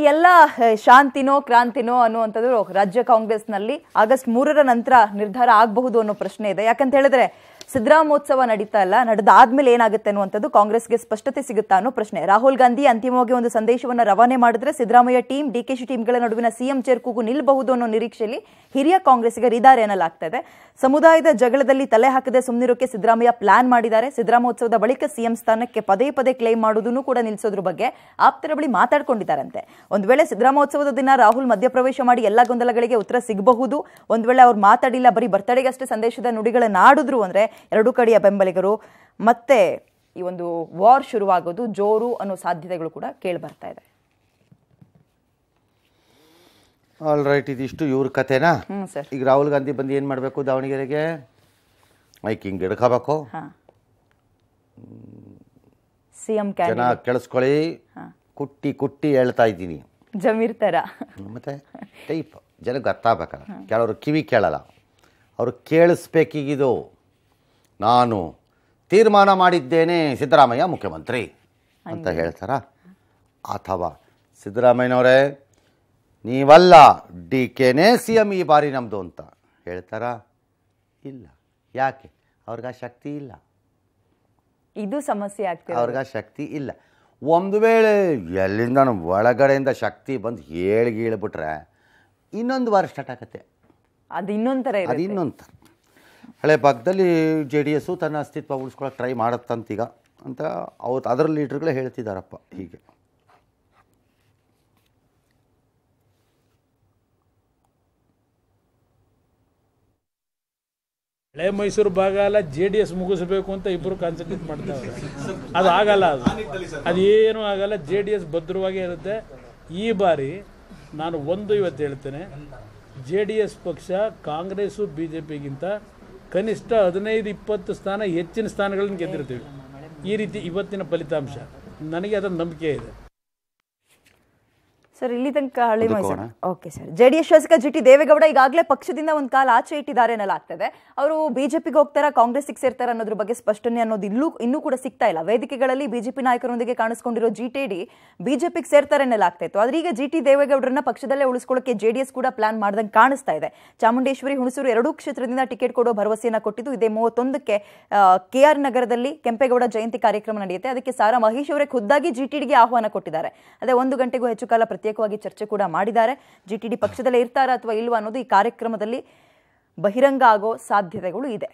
ಈ ಎಲ್ಲ ಶಾಂತಿನೋ ಕ್ರಾಂತಿನೋ ಅನ್ನುವಂಥದ್ದು ರಾಜ್ಯ ಕಾಂಗ್ರೆಸ್ನಲ್ಲಿ ಆಗಸ್ಟ್ ಮೂರರ ನಂತರ ನಿರ್ಧಾರ ಆಗಬಹುದು ಅನ್ನೋ ಪ್ರಶ್ನೆ ಇದೆ ಯಾಕಂತ ಹೇಳಿದ್ರೆ ಸಿದ್ದರಾಮೋತ್ಸವ ನಡೀತಾ ಇಲ್ಲ ನಡೆದಾದ್ಮೇಲೆ ಏನಾಗುತ್ತೆ ಅನ್ನುವಂಥದ್ದು ಕಾಂಗ್ರೆಸ್ಗೆ ಸ್ಪಷ್ಟತೆ ಸಿಗುತ್ತಾ ಅನ್ನೋ ಪ್ರಶ್ನೆ ರಾಹುಲ್ ಗಾಂಧಿ ಅಂತಿಮವಾಗಿ ಒಂದು ಸಂದೇಶವನ್ನು ರವಾನೆ ಮಾಡಿದ್ರೆ ಸಿದ್ದರಾಮಯ್ಯ ಟೀಮ್ ಡಿಕೆಶಿ ಟೀಮ್ಗಳ ನಡುವಿನ ಸಿಎಂ ಚೇರ್ಕೂಗು ನಿಲ್ಲಬಹುದು ಅನ್ನೋ ನಿರೀಕ್ಷೆಯಲ್ಲಿ ಹಿರಿಯ ರಿದಾರ ಎನ್ನಲಾಗ್ತಾ ಇದೆ ಸಮುದಾಯದ ಜಗಳದಲ್ಲಿ ತಲೆ ಹಾಕದೆ ಸುಮ್ಮನಿರೋಕೆ ಸಿದ್ದರಾಮಯ್ಯ ಪ್ಲಾನ್ ಮಾಡಿದ್ದಾರೆ ಸಿದ್ದರಾಮೋತ್ಸವದ ಬಳಿಕ ಸಿಎಂ ಸ್ಥಾನಕ್ಕೆ ಪದೇ ಪದೇ ಕ್ಲೈಮ್ ಮಾಡೋದನ್ನು ಕೂಡ ನಿಲ್ಲಿಸೋದ್ರ ಬಗ್ಗೆ ಆಪ್ತರ ಬಳಿ ಮಾತಾಡ್ಕೊಂಡಿದ್ದಾರಂತೆ ಒಂದು ವೇಳೆ ಸಿದ್ದರಾಮೋತ್ಸವದ ದಿನ ರಾಹುಲ್ ಮಧ್ಯಪ್ರವೇಶ ಮಾಡಿ ಎಲ್ಲ ಗೊಂದಲಗಳಿಗೆ ಉತ್ತರ ಸಿಗಬಹುದು ಒಂದು ವೇಳೆ ಅವ್ರು ಮಾತಾಡಿಲ್ಲ ಬರೀ ಬರ್ತಡೆಗೆ ಸಂದೇಶದ ನುಡಿಗಳನ್ನ ಆಡಿದ್ರು ಅಂದ್ರೆ ಎರಡು ಕಡೆಯ ಬೆಂಬಲಿಗರು ಮತ್ತೆ ಈ ಒಂದು ವಾರ್ ಶುರುವಾಗೋದು ಜೋರು ಅನ್ನೋ ಸಾಧ್ಯತೆಗಳು ಕೂಡ ಕೇಳಿ ಬರ್ತಾ ಇದೆ ಆಲ್ ರೈಟ್ ಇದಿಷ್ಟು ಇವ್ರ ಕಥೆನಾ ಸರ್ ಈಗ ರಾಹುಲ್ ಗಾಂಧಿ ಬಂದು ಏನು ಮಾಡಬೇಕು ದಾವಣಗೆರೆಗೆ ಮೈಕ್ ಹಿಂಗೆ ಹಿಡ್ಕೋಬೇಕು ಸಿಎಂ ಜನ ಕೇಳಿಸ್ಕೊಳ್ಳಿ ಕುಟ್ಟಿ ಕುಟ್ಟಿ ಹೇಳ್ತಾ ಇದ್ದೀನಿ ಜಮೀರ್ ತರ ಮತ್ತೆ ಟೈಪ್ ಜನಕ್ಕೆ ಅರ್ಥ ಆಗ್ಬೇಕಲ್ಲ ಕೆಲವರು ಕಿವಿ ಕೇಳಲ್ಲ ಅವರು ಕೇಳಿಸ್ಬೇಕೀಗಿದು ನಾನು ತೀರ್ಮಾನ ಮಾಡಿದ್ದೇನೆ ಸಿದ್ದರಾಮಯ್ಯ ಮುಖ್ಯಮಂತ್ರಿ ಅಂತ ಹೇಳ್ತಾರ ಅಥವಾ ಸಿದ್ದರಾಮಯ್ಯನವರೇ ನೀವಲ್ಲ ಡಿ ಕೆನೇ ಸಿ ಎಮ್ ಈ ಬಾರಿ ನಮ್ಮದು ಅಂತ ಹೇಳ್ತಾರಾ ಇಲ್ಲ ಯಾಕೆ ಅವ್ರಿಗೆ ಆ ಶಕ್ತಿ ಇಲ್ಲ ಇದು ಸಮಸ್ಯೆ ಆಗ್ತದೆ ಅವ್ರಿಗೆ ಆ ಶಕ್ತಿ ಇಲ್ಲ ಒಂದು ವೇಳೆ ಎಲ್ಲಿಂದ ಒಳಗಡೆಯಿಂದ ಶಕ್ತಿ ಬಂದು ಹೇಳಿ ಹೇಳ್ಬಿಟ್ರೆ ಇನ್ನೊಂದು ವಾರ ಸ್ಟಾರ್ಟ್ ಆಗತ್ತೆ ಅದು ಇನ್ನೊಂದು ಥರ ಅದು ಇನ್ನೊಂದು ಥರ ಹಳೆ ಭಾಗದಲ್ಲಿ ಜೆ ಡಿ ಎಸ್ಸು ತನ್ನ ಅಸ್ತಿತ್ವ ಉಳಿಸ್ಕೊಳ್ಳೋಕೆ ಟ್ರೈ ಮಾಡತ್ತಂತೀಗ ಅಂತ ಅವತ್ತು ಅದರ ಲೀಡ್ರ್ಗಳೇ ಹೇಳ್ತಿದ್ದಾರಪ್ಪ ಹೀಗೆ ಹಳೆ ಮೈಸೂರು ಭಾಗ ಅಲ್ಲ ಜೆ ಡಿ ಎಸ್ ಮುಗಿಸ್ಬೇಕು ಅಂತ ಇಬ್ಬರು ಕಾನ್ಸಂಟ್ರೇಟ್ ಮಾಡ್ತಾರೆ ಅದು ಆಗಲ್ಲ ಅದು ಅದೇನು ಆಗಲ್ಲ ಜೆ ಡಿ ಎಸ್ ಭದ್ರವಾಗೇ ಇರುತ್ತೆ ಈ ಬಾರಿ ನಾನು ಒಂದು ಇವತ್ತು ಹೇಳ್ತೇನೆ ಜೆ ಡಿ ಎಸ್ ಪಕ್ಷ ಕಾಂಗ್ರೆಸ್ಸು ಬಿ ಜೆ ಪಿಗಿಂತ ಕನಿಷ್ಠ ಹದಿನೈದು ಇಪ್ಪತ್ತು ಸ್ಥಾನ ಹೆಚ್ಚಿನ ಸ್ಥಾನಗಳನ್ನು ಗೆದ್ದಿರ್ತೀವಿ ಈ ರೀತಿ ಇವತ್ತಿನ ಫಲಿತಾಂಶ ನನಗೆ ಅದರ ನಂಬಿಕೆ ಇದೆ ಸರ್ ಇಲ್ಲಿ ತನಕ ಹಳ್ಳಿ Mysuru okay sir J D S ಶಾಸಕ ಜಿ ಟಿ ದೇವೇಗೌಡ ಈಗಾಗಲೇ ಪಕ್ಷದಿಂದ ಒಂದು ಕಾಲ ಆಚೆ ಇಟ್ಟಿದ್ದಾರೆ ಎನ್ನಲಾಗ್ತದೆ ಅವರು ಬಿಜೆಪಿಗೆ ಹೋಗ್ತಾರಾ ಕಾಂಗ್ರೆಸ್ಗೆ ಸೇರ್ತಾರ ಅನ್ನೋದ್ರ ಬಗ್ಗೆ ಸ್ಪಷ್ಟನೆ ಅನ್ನೋದು ಇಲ್ಲೂ ಇನ್ನೂ ಕೂಡ ಸಿಗ್ತಾ ಇಲ್ಲ ವೇದಿಕೆಗಳಲ್ಲಿ ಬಿಜೆಪಿ ನಾಯಕರೊಂದಿಗೆ ಕಾಣಿಸ್ಕೊಂಡಿರೋ ಜಿ ಟಿ ಡಿ ಬಿಜೆಪಿಗೆ ಸೇರ್ತಾರೆ ಎನ್ನಲಾಗ್ತಾ ಇತ್ತು ಆದ್ರೆ ಈಗ ಜಿ ಟಿ ದೇವೇಗೌಡರನ್ನ ಪಕ್ಷದಲ್ಲೇ ಉಳಿಸ್ಕೊಳ್ಳೋಕೆ ಜೆ ಡಿ ಎಸ್ ಕೂಡ ಪ್ಲಾನ್ ಮಾಡ್ದಂಗೆ ಕಾಣಿಸ್ತಾ ಇದೆ ಚಾಮುಂಡೇಶ್ವರಿ ಹುಣಸೂರು ಎರಡೂ ಕ್ಷೇತ್ರದಿಂದ ಟಿಕೆಟ್ ಕೊಡೋ ಭರವಸೆಯನ್ನು ಕೊಟ್ಟಿದ್ದು ಇದೇ ಮೂವತ್ತೊಂದಕ್ಕೆ ಕೆ ಆರ್ ನಗರದಲ್ಲಿ ಕೆಂಪೇಗೌಡ ಜಯಂತಿ ಕಾರ್ಯಕ್ರಮ ನಡೆಯುತ್ತೆ ಅದಕ್ಕೆ ಸಾರಾ ಮಹೇಶ್ ಅವರೇ ಖುದ್ದಾಗಿ ಜಿ ಟಿ ಡಿಗೆ ಆಹ್ವಾನ ಕೊಟ್ಟಿದ್ದಾರೆ ಅದೇ ಒಂದು ಗಂಟೆಗೂ ಹೆಚ್ಚು ಕಾಲ ಪ್ರತಿ ಪ್ರತ್ಯೇಕವಾಗಿ ಚರ್ಚೆ ಕೂಡ ಮಾಡಿದ್ದಾರೆ ಜಿ ಟಿ ಡಿ ಪಕ್ಷದಲ್ಲೇ ಇರ್ತಾರಾ ಅಥವಾ ಇಲ್ವಾ ಅನ್ನೋದು ಈ ಕಾರ್ಯಕ್ರಮದಲ್ಲಿ ಬಹಿರಂಗ ಆಗೋ ಸಾಧ್ಯತೆಗಳು ಇದೆ